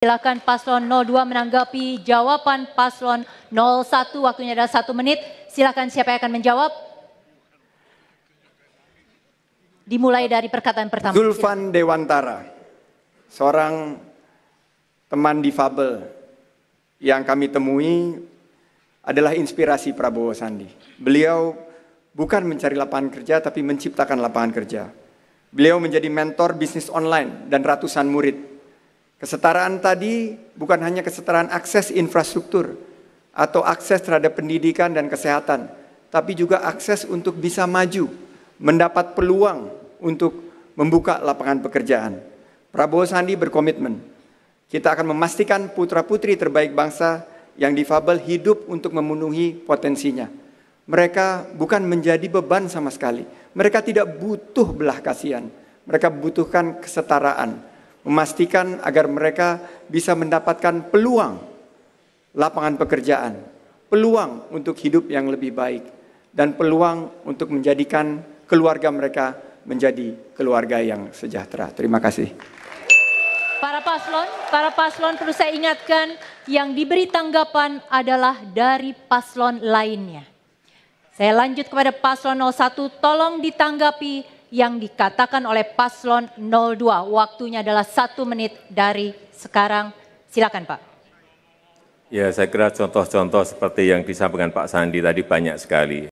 Silakan paslon 02 menanggapi jawaban paslon 01. Waktunya adalah satu menit. Silakan siapa yang akan menjawab? Dimulai dari perkataan pertama. Zulfan Silakan. Dewantara, seorang teman difabel yang kami temui adalah inspirasi Prabowo Sandi. Beliau bukan mencari lapangan kerja, tapi menciptakan lapangan kerja. Beliau menjadi mentor bisnis online dan ratusan murid Kesetaraan tadi bukan hanya kesetaraan akses infrastruktur atau akses terhadap pendidikan dan kesehatan, tapi juga akses untuk bisa maju, mendapat peluang untuk membuka lapangan pekerjaan. Prabowo Sandi berkomitmen, kita akan memastikan putra-putri terbaik bangsa yang difabel hidup untuk memenuhi potensinya. Mereka bukan menjadi beban sama sekali. Mereka tidak butuh belah kasihan. Mereka butuhkan kesetaraan memastikan agar mereka bisa mendapatkan peluang lapangan pekerjaan, peluang untuk hidup yang lebih baik, dan peluang untuk menjadikan keluarga mereka menjadi keluarga yang sejahtera. Terima kasih. Para paslon, para paslon perlu saya ingatkan yang diberi tanggapan adalah dari paslon lainnya. Saya lanjut kepada paslon 01, tolong ditanggapi yang dikatakan oleh paslon 02. Waktunya adalah satu menit dari sekarang. Silakan Pak. Ya saya kira contoh-contoh seperti yang disampaikan Pak Sandi tadi banyak sekali.